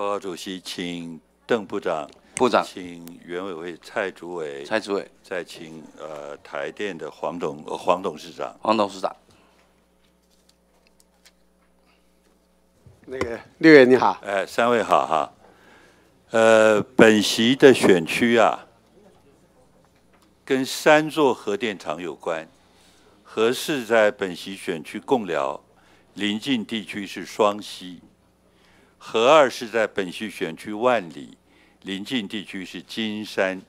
报告主席，请邓部长、部长请袁委员、蔡主委、蔡主委，再请呃台电的黄董、黄董事长、黄董事长。那个六爷你好，哎，三位好哈。呃，本席的选区啊，跟三座核电厂有关，核市在本席选区共疗，邻近地区是双溪。何二是在本席选区万里，邻近地区是金山，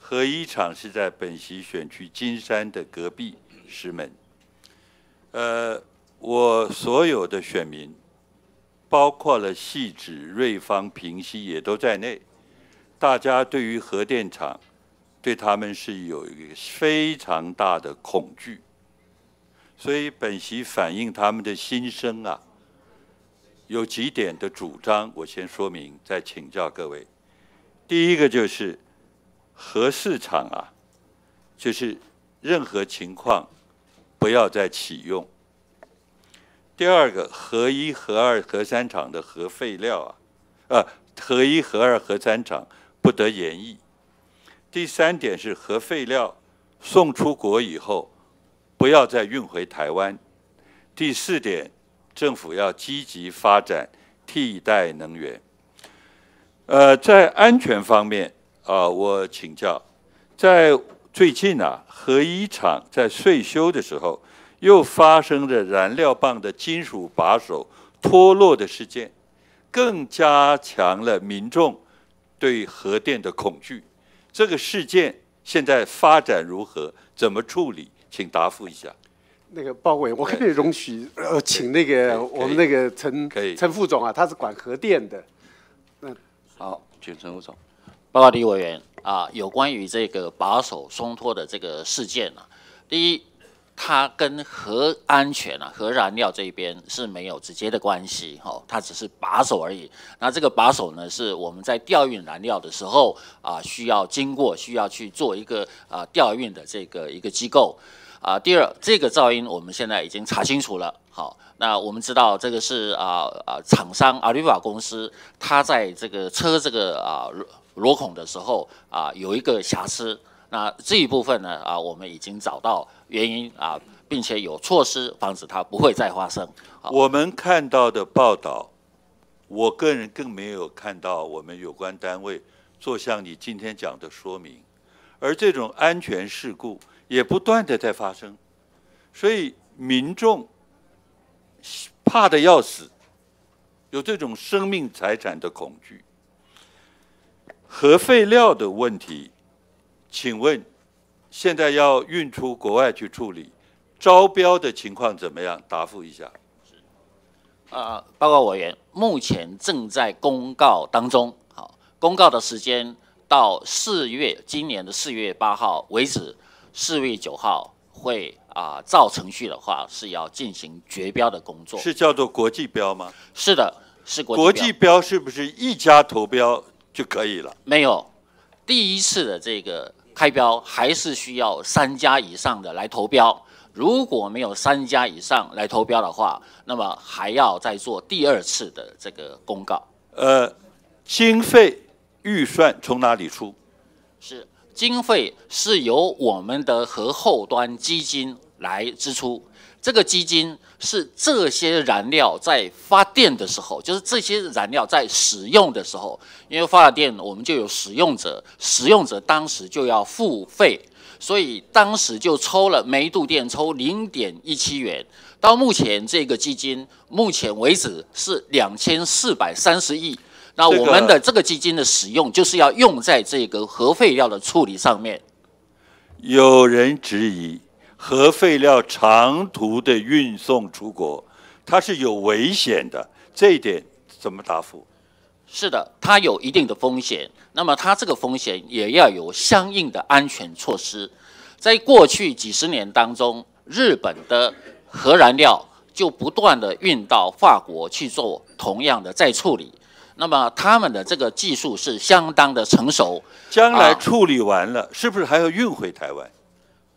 何一厂是在本席选区金山的隔壁石门。呃，我所有的选民，包括了细指瑞芳、平溪也都在内，大家对于核电厂，对他们是有一个非常大的恐惧，所以本席反映他们的心声啊。有几点的主张，我先说明，再请教各位。第一个就是核市场啊，就是任何情况不要再启用。第二个，核一、核二、核三厂的核废料啊，呃，核一、核二、核三厂不得延役。第三点是核废料送出国以后，不要再运回台湾。第四点。政府要积极发展替代能源。呃，在安全方面啊，我请教，在最近啊，核一厂在税修的时候，又发生了燃料棒的金属把手脱落的事件，更加强了民众对核电的恐惧。这个事件现在发展如何？怎么处理？请答复一下。那个鲍伟，我可以容许呃，请那个我们那个陈陈副总啊，他是管核电的。嗯，好，请陈副总报告李委员啊，有关于这个把手松脱的这个事件呢，第一，它跟核安全啊、核燃料这边是没有直接的关系哦，它只是把手而已。那这个把手呢，是我们在调运燃料的时候啊，需要经过需要去做一个啊调运的这个一个机构。啊，第二，这个噪音我们现在已经查清楚了。好，那我们知道这个是啊啊，厂商阿尔瓦公司，它在这个车这个啊螺螺孔的时候啊有一个瑕疵。那这一部分呢啊，我们已经找到原因啊，并且有措施防止它不会再发生。我们看到的报道，我个人更没有看到我们有关单位做像你今天讲的说明，而这种安全事故。也不断的在发生，所以民众怕的要死，有这种生命财产的恐惧。核废料的问题，请问现在要运出国外去处理，招标的情况怎么样？答复一下。啊，报告委员，目前正在公告当中。好，公告的时间到四月，今年的四月八号为止。四月九号会啊，造程序的话是要进行绝标的工作。是叫做国际标吗？是的，是国国际标是不是一家投标就可以了？没有，第一次的这个开标还是需要三家以上的来投标。如果没有三家以上来投标的话，那么还要再做第二次的这个公告。呃，经费预算从哪里出？是。经费是由我们的核后端基金来支出，这个基金是这些燃料在发电的时候，就是这些燃料在使用的时候，因为发了电，我们就有使用者，使用者当时就要付费，所以当时就抽了每度电抽零点一七元，到目前这个基金目前为止是两千四百三十亿。那我们的这个基金的使用，就是要用在这个核废料的处理上面。有人质疑核废料长途的运送出国，它是有危险的，这一点怎么答复？是的，它有一定的风险，那么它这个风险也要有相应的安全措施。在过去几十年当中，日本的核燃料就不断的运到法国去做同样的再处理。那么他们的这个技术是相当的成熟。将来处理完了，是不是还要运回台湾？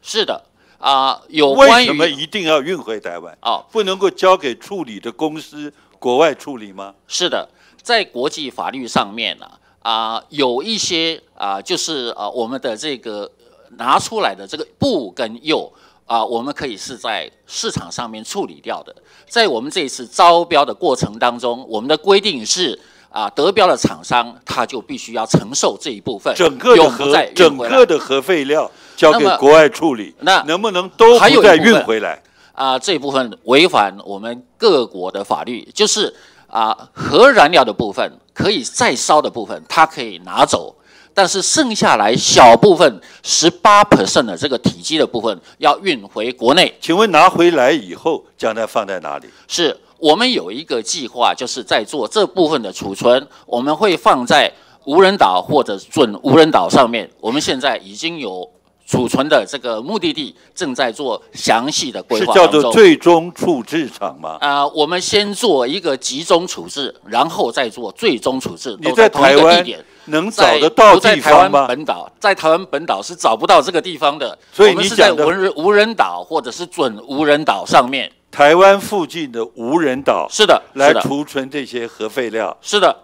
是的，啊，有关于为什么一定要运回台湾啊？不能够交给处理的公司国外处理吗？是的，在国际法律上面呢，啊，有一些啊，就是啊，我们的这个拿出来的这个布跟釉。啊，我们可以是在市场上面处理掉的。在我们这一次招标的过程当中，我们的规定是。啊，德标的厂商他就必须要承受这一部分，整个的核整个的核废料交给国外处理，那能不能都不再运回来？啊，这一部分违反我们各国的法律，就是啊，核燃料的部分可以再烧的部分，它可以拿走，但是剩下来小部分十八 percent 的这个体积的部分要运回国内。请问拿回来以后，将它放在哪里？是。我们有一个计划，就是在做这部分的储存，我们会放在无人岛或者准无人岛上面。我们现在已经有储存的这个目的地，正在做详细的规划。是叫做最终处置场吗？啊，我们先做一个集中处置，然后再做最终处置。你在台湾能找得到地方吗？在台湾本岛，在台湾本岛是找不到这个地方的。所以你讲的无人无人岛或者是准无人岛上面。台湾附近的无人岛，是的，来储存这些核废料。是的，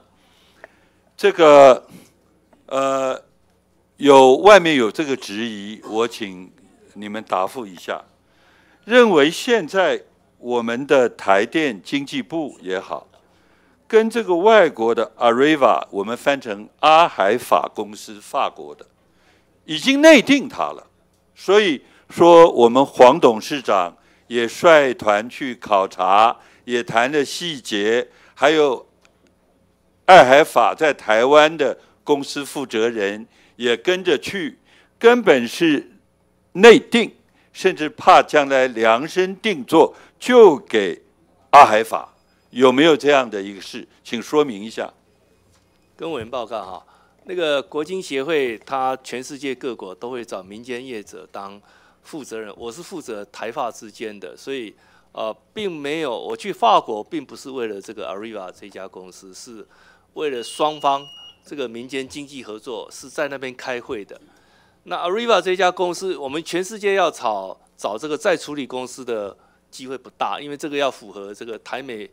这个呃，有外面有这个质疑，我请你们答复一下。认为现在我们的台电经济部也好，跟这个外国的阿瑞瓦，我们翻成阿海法公司，法国的，已经内定他了。所以说，我们黄董事长。也率团去考察，也谈了细节，还有爱海法在台湾的公司负责人也跟着去，根本是内定，甚至怕将来量身定做就给阿海法，有没有这样的一个事？请说明一下。跟委员报告哈，那个国金协会，他全世界各国都会找民间业者当。负责人，我是负责台发之间的，所以呃，并没有我去法国，并不是为了这个 Arriva 这家公司，是为了双方这个民间经济合作，是在那边开会的。那 Arriva 这家公司，我们全世界要找找这个再处理公司的机会不大，因为这个要符合这个台美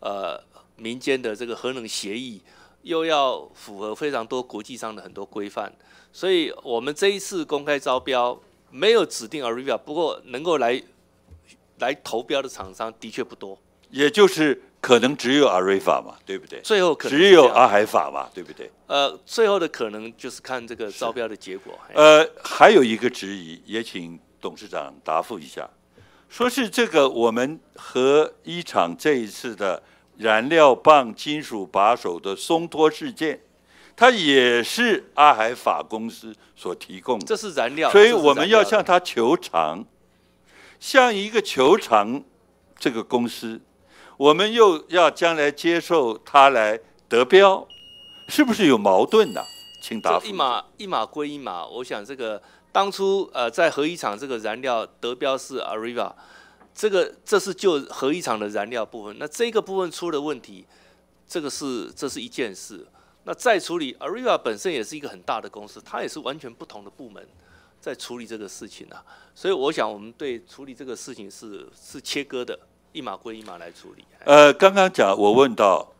呃民间的这个核能协议，又要符合非常多国际上的很多规范，所以我们这一次公开招标。没有指定 a r i a 不过能够来来投标的厂商的确不多，也就是可能只有 a r i a 嘛，对不对？最后可能只有阿海法嘛，对不对？呃，最后的可能就是看这个招标的结果。呃，还有一个质疑，也请董事长答复一下，说是这个我们和一厂这一次的燃料棒金属把手的松脱事件。它也是阿海法公司所提供的，这是燃料，所以我们要向它求偿，向一个求偿，这个公司，我们又要将来接受它来得标，是不是有矛盾呢？请答复。一码一码归一码，我想这个当初呃在核一厂这个燃料得标是 a r i v a 这个这是就核一厂的燃料部分，那这个部分出了问题，这个是这是一件事。那再处理 a r i v a 本身也是一个很大的公司，它也是完全不同的部门在处理这个事情啊。所以我想，我们对处理这个事情是是切割的，一码归一码来处理。呃，刚刚讲我问到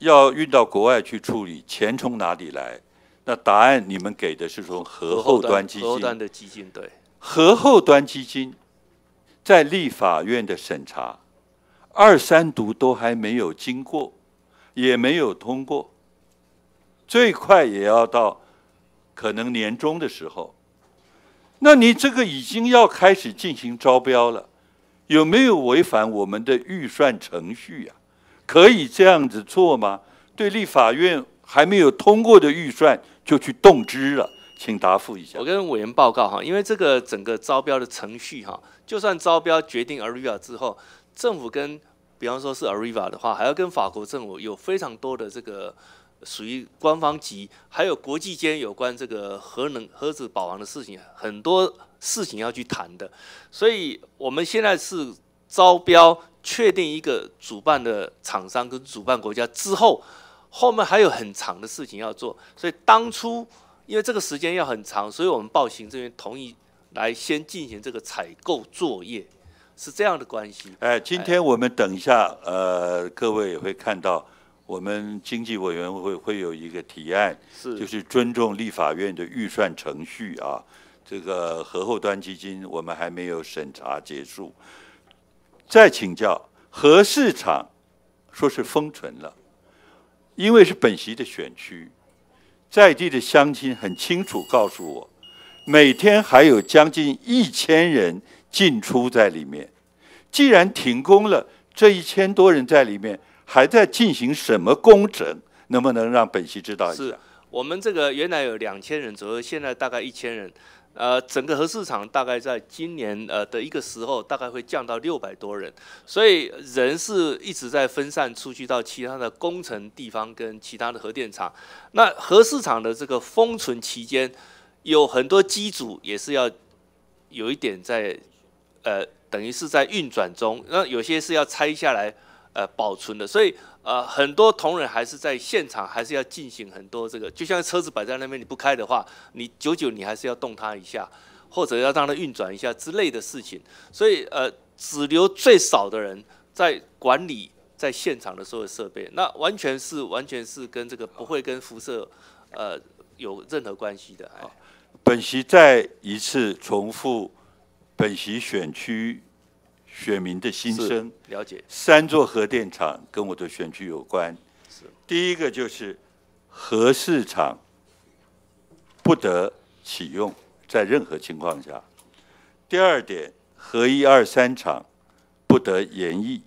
要运到国外去处理，钱从哪里来？那答案你们给的是从核后端基金。核后端的基金对。核后端基金在立法院的审查，二三读都还没有经过，也没有通过。最快也要到可能年终的时候，那你这个已经要开始进行招标了，有没有违反我们的预算程序呀？可以这样子做吗？对，立法院还没有通过的预算就去动支了，请答复一下。我跟委员报告哈，因为这个整个招标的程序哈，就算招标决定 Arriva 之后，政府跟比方说是 Arriva 的话，还要跟法国政府有非常多的这个。属于官方级，还有国际间有关这个核能核子保防的事情，很多事情要去谈的。所以我们现在是招标确定一个主办的厂商跟主办国家之后，后面还有很长的事情要做。所以当初因为这个时间要很长，所以我们报行这边同意来先进行这个采购作业，是这样的关系。哎，今天我们等一下，呃，各位也会看到。我们经济委员会会有一个提案，就是尊重立法院的预算程序啊。这个核后端基金我们还没有审查结束。再请教核市场说是封存了，因为是本席的选区，在地的乡亲很清楚告诉我，每天还有将近一千人进出在里面。既然停工了，这一千多人在里面。还在进行什么工程？能不能让本溪知道一下？是，我们这个原来有两千人左右，现在大概一千人。呃，整个核市场大概在今年呃的一个时候，大概会降到六百多人。所以人是一直在分散出去到其他的工程地方跟其他的核电厂。那核市场的这个封存期间，有很多机组也是要有一点在呃等于是在运转中，那有些是要拆下来。呃，保存的，所以呃，很多同仁还是在现场，还是要进行很多这个，就像车子摆在那边，你不开的话，你久久你还是要动它一下，或者要让它运转一下之类的事情。所以呃，只留最少的人在管理在现场的所有设备，那完全是完全是跟这个不会跟辐射呃有任何关系的。本席再一次重复，本席选区。选民的心声了解。三座核电厂跟我的选区有关。是。第一个就是核市场不得启用，在任何情况下。第二点，核一、二、三厂不得延役。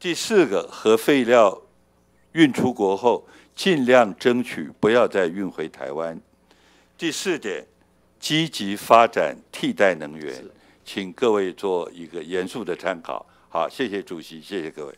第四个，核废料运出国后，尽量争取不要再运回台湾。第四点，积极发展替代能源。请各位做一个严肃的参考。好，谢谢主席，谢谢各位。